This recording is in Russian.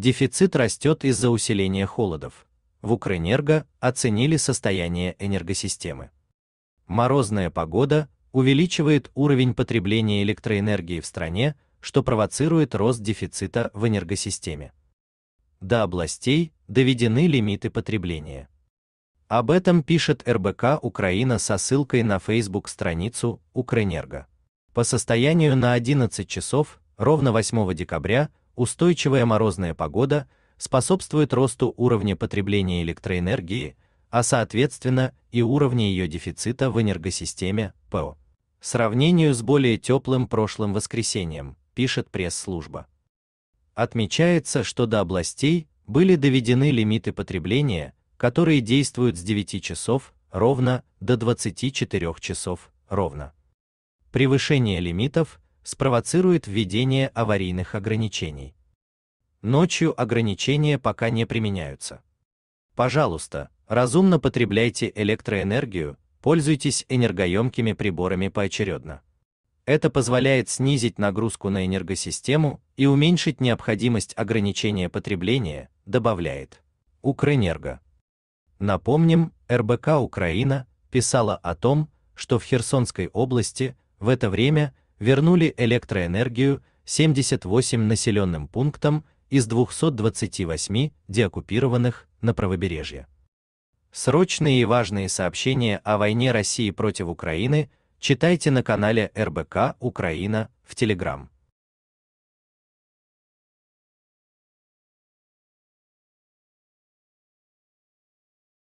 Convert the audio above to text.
Дефицит растет из-за усиления холодов. В Укрэнерго оценили состояние энергосистемы. Морозная погода увеличивает уровень потребления электроэнергии в стране, что провоцирует рост дефицита в энергосистеме. До областей доведены лимиты потребления. Об этом пишет РБК Украина со ссылкой на Facebook-страницу Укрэнерго. По состоянию на 11 часов, ровно 8 декабря, Устойчивая морозная погода способствует росту уровня потребления электроэнергии, а соответственно и уровня ее дефицита в энергосистеме ПО. Сравнению с более теплым прошлым воскресеньем, пишет пресс-служба. Отмечается, что до областей были доведены лимиты потребления, которые действуют с 9 часов ровно до 24 часов ровно. Превышение лимитов спровоцирует введение аварийных ограничений. Ночью ограничения пока не применяются. Пожалуйста, разумно потребляйте электроэнергию, пользуйтесь энергоемкими приборами поочередно. Это позволяет снизить нагрузку на энергосистему и уменьшить необходимость ограничения потребления, добавляет Укрэнерго. Напомним, РБК Украина писала о том, что в Херсонской области в это время вернули электроэнергию 78 населенным пунктам из 228 деоккупированных на правобережье. Срочные и важные сообщения о войне России против Украины читайте на канале РБК Украина в Телеграм.